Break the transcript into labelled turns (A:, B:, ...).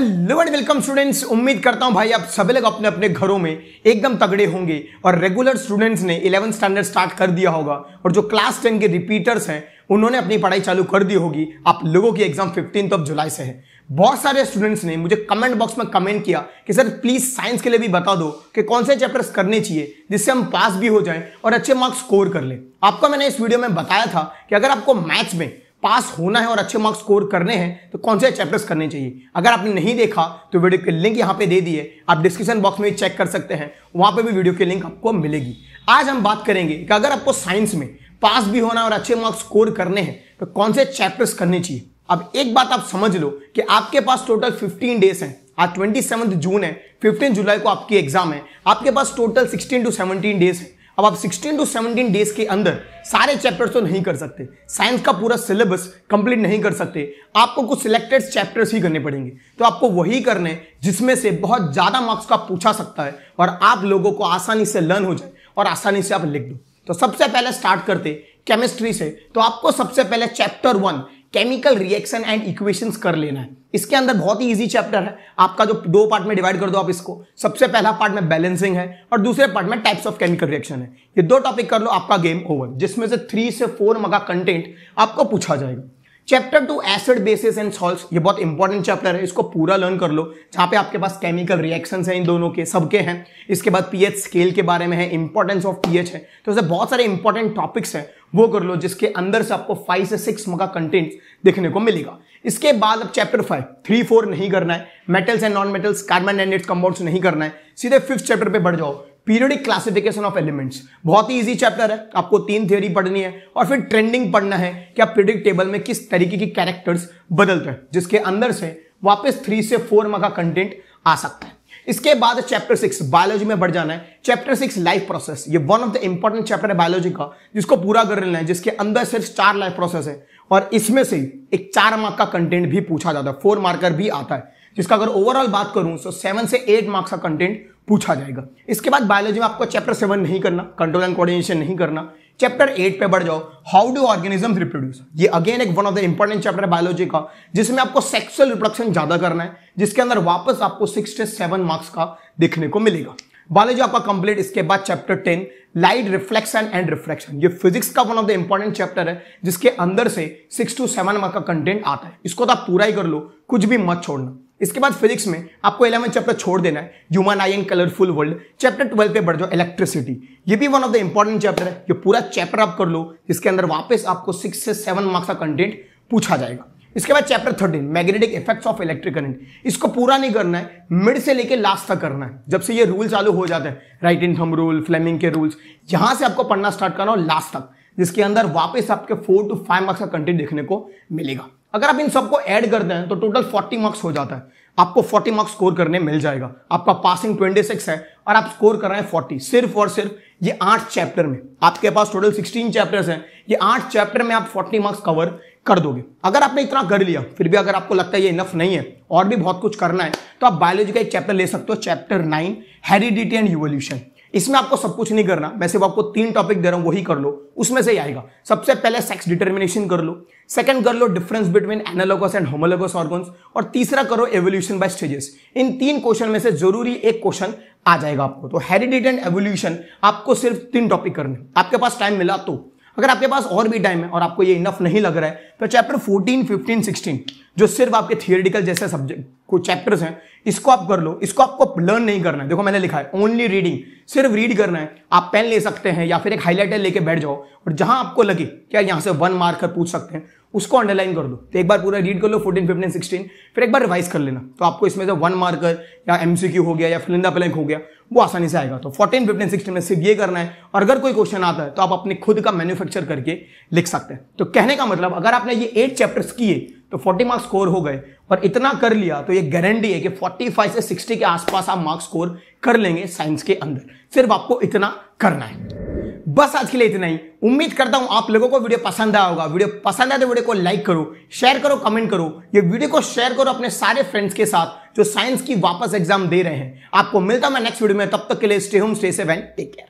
A: hello and welcome students उम्मीद करता हूं भाई आप सभी लोग अपने अपने घरों में एकदम तगड़े होंगे और रेगुलर स्टूडेंट्स ने इलेवन स्टैंडर्ड स्टार्ट कर दिया होगा और जो क्लास टेन के रिपीटर्स हैं उन्होंने अपनी पढ़ाई चालू कर दी होगी आप लोगों की एग्जाम फिफ्टीन ऑफ जुलाई से है बहुत सारे स्टूडेंट्स ने मुझे कमेंट बॉक्स में कमेंट किया कि सर प्लीज साइंस के लिए भी बता दो कि कौन से चैप्टर्स करने चाहिए जिससे हम पास भी हो जाएं और अच्छे मार्क्स स्कोर कर लें आपको मैंने इस वीडियो में बताया था कि अगर आपको मैथ्स में पास होना है और अच्छे मार्क्स स्कोर करने हैं तो कौन से चैप्टर्स करने चाहिए अगर आपने नहीं देखा तो वीडियो के लिंक यहाँ पे दे दिए आप डिस्क्रिप्शन बॉक्स में चेक कर सकते हैं वहाँ पे भी वीडियो के लिंक आपको मिलेगी आज हम बात करेंगे कि अगर आपको साइंस में पास भी होना और अच्छे मार्क्स स्कोर करने हैं तो कौन से चैप्टर्स करने चाहिए अब एक बात आप समझ लो कि आपके पास टोटल फिफ्टीन डेज हैं आज ट्वेंटी जून है फिफ्टीन जुलाई को आपकी एग्जाम है आपके पास total sixteen to seventeen days है अब आप 16 टू 17 डेज के अंदर सारे चैप्टर्स तो नहीं कर सकते साइंस का पूरा सिलेबस कंप्लीट नहीं कर सकते आपको कुछ सिलेक्टेड चैप्टर्स ही करने पड़ेंगे तो आपको वही करने जिसमें से बहुत ज़्यादा मार्क्स का पूछा सकता है और आप लोगों को आसानी से लर्न हो जाए और आसानी से आप लिख दो तो सबसे पहले स्टार्ट करते केमिस्ट्री से तो आपको सबसे पहले chapter one chemical reaction and equations कर लेना है इसके अंदर बहुत ही इजी चैप्टर है आपका जो दो पार्ट में डिवाइड कर दो आप इसको सबसे पहला पार्ट में बैलेंसिंग है और दूसरे पार्ट में टाइप्स ऑफ केमिकल रिएक्शन है ये दो टॉपिक कर लो आपका गेम ओवर जिसमें से थ्री से फोर मगा कंटेंट आपको पूछा जाएगा chapter two acid bases and salt ये बहुत इंपॉर्टेंट चैप्टर है इसको पूरा लर्न कर लो जहाँ पे आपके पास केमिकल रिएक्शन हैं इन दोनों के सबके हैं इसके बाद पीएच स्केल के बारे में है इंपॉर्टेंस ऑफ पीएच है तो ऐसे बहुत सारे इंपॉर्टेंट टॉपिक्स हैं वो कर लो जिसके अंदर से आपको फाइव से सिक्स का कंटेंट देखने को मिलेगा इसके बाद अब चैप्टर फाइव थ्री फोर नहीं करना है metals and non metals carbon and compound नहीं करना है सीधे फिफ्थ चैप्टर पर बढ़ जाओ पीरियडिक क्लासिफिकेशन ऑफ एलिमेंट्स बहुत ही इजी चैप्टर है आपको तीन थ्योरी पढ़नी है और फिर ट्रेंडिंग पढ़ना है कि आप पीरियडिक टेबल में किस तरीके की कैरेक्टर्स बदलते हैं जिसके अंदर से वापस थ्री से फोर मा का कंटेंट आ सकता है इसके बाद चैप्टर सिक्स बायोलॉजी में बढ़ जाना है चैप्टर सिक्स लाइफ प्रोसेस ये one of the important chapter है बायोलॉजी का जिसको पूरा कर लेना है जिसके अंदर सिर्फ चार लाइफ प्रोसेस है और इसमें से एक चार मार्क का कंटेंट भी पूछा जाता है फोर मार्कर भी आता है जिसका अगर ओवरऑल बात करूं तो सेवन से एट मार्क्स का कंटेंट पूछा जाएगा इसके बाद बायोलॉजी में आपको चैप्टर सेवन नहीं करना कंट्रोल एंड कोऑर्डिनेशन नहीं करना चैप्टर एट पे बढ़ जाओ हाउ डू ऑर्गेनिज्म रिप्रोड्यूस ये अगेन एक one of the important chapter है बायोलॉजी का जिसमें आपको सेक्सुअल रिप्रोडक्शन ज्यादा करना है जिसके अंदर वापस आपको सिक्स से सेवन मार्क्स का देखने को मिलेगा बायोलॉजी आपका कंप्लीट इसके बाद chapter ten light reflection and reflection ये फिजिक्स का one of the important chapter है जिसके अंदर से सिक्स टू सेवन मार्क का कंटेंट आता है इसको तो आप पूरा ही कर लो कुछ भी मत छोड़ना इसके बाद फिजिक्स में आपको इलेवन चैप्टर छोड़ देना है human eye and colourful world chapter twelve पे बढ़ जाओ इलेक्ट्रिसिटी ये भी one of the important chapter है ये पूरा चैप्टर आप कर लो इसके अंदर वापस आपको सिक्स से सेवन मार्क्स का कंटेंट पूछा जाएगा इसके बाद chapter thirteen magnetic effects of electric current इसको पूरा नहीं करना है मिड से लेके लास्ट तक करना है जब से ये रूल चालू हो जाते हैं राइट इन थम रूल फ्लेमिंग के रूल्स यहां से आपको पढ़ना स्टार्ट करना हो लास्ट तक जिसके अंदर वापस आपके फोर टू फाइव मार्क्स का कंटेंट देखने को मिलेगा अगर आप इन सबको ऐड कर दें तो टोटल 40 मार्क्स हो जाता है आपको 40 मार्क्स स्कोर करने मिल जाएगा आपका पासिंग 26 है और आप स्कोर कर रहे हैं 40 सिर्फ और सिर्फ ये आठ चैप्टर में आपके पास टोटल 16 चैप्टर्स हैं ये आठ चैप्टर में आप 40 मार्क्स कवर कर दोगे अगर आपने इतना कर लिया फिर भी अगर आपको लगता है ये इनफ नहीं है और भी बहुत कुछ करना है तो आप बायोलॉजी का एक चैप्टर ले सकते हो chapter nine heredity and evolution इसमें आपको सब कुछ नहीं करना मैं सिर्फ आपको तीन टॉपिक दे रहा हूं वही कर लो उसमें से ही आएगा सबसे पहले सेक्स डिटर्मिनेशन कर लो सेकंड कर लो difference between analogous and homologous organs और तीसरा करो एवोल्यूशन बाय स्टेजेस इन तीन क्वेश्चन में से जरूरी एक क्वेश्चन आ जाएगा आपको तो हेरिडिट एंड एवोल्यूशन आपको सिर्फ तीन टॉपिक करने आपके पास टाइम मिला तो अगर आपके पास और भी टाइम है और आपको ये इनफ नहीं लग रहा है तो चैप्टर फोर्टीन फिफ्टीन सिक्सटीन जो सिर्फ आपके थियोरिटिकल जैसे सब्जेक्ट कुछ चैप्टर्स हैं इसको आप कर लो इसको आपको लर्न नहीं करना है देखो मैंने लिखा है ओनली रीडिंग सिर्फ रीड करना है आप पेन ले सकते हैं या फिर एक हाईलाइटर लेके बैठ जाओ और जहां आपको लगे क्या यहाँ से वन कर पूछ सकते हैं उसको अंडरलाइन कर दो तो एक बार पूरा रीड कर लो फोर्टीन फिफ्टीन सिक्सटीन फिर एक बार रिवाइज कर लेना तो आपको इसमें से वन मार्कर या एम हो गया या फिलिंदा प्लैंक हो गया वो आसानी से आएगा तो फोर्टीन फिफ्टीन सिक्सटीन में सिर्फ ये करना है और अगर कोई क्वेश्चन आता है तो आप अपने खुद का मैन्युफैक्चर करके लिख सकते हैं तो कहने का मतलब अगर आपने ये एट चैप्टर्स किए तो 40 मार्क्स स्कोर हो गए और इतना कर लिया तो ये गारंटी है कि 45 से 60 के आसपास आप मार्क्स स्कोर कर लेंगे साइंस के अंदर सिर्फ आपको इतना करना है बस आज के लिए इतना ही उम्मीद करता हूं आप लोगों को वीडियो पसंद आया होगा वीडियो पसंद आए तो वीडियो को लाइक करो शेयर करो कमेंट करो ये वीडियो को शेयर करो अपने सारे फ्रेंड्स के साथ जो साइंस की वापस एग्जाम दे रहे हैं आपको मिलता मैं नेक्स्ट वीडियो में तब तक के लिए स्टे होम स्टे से एंड टेक केयर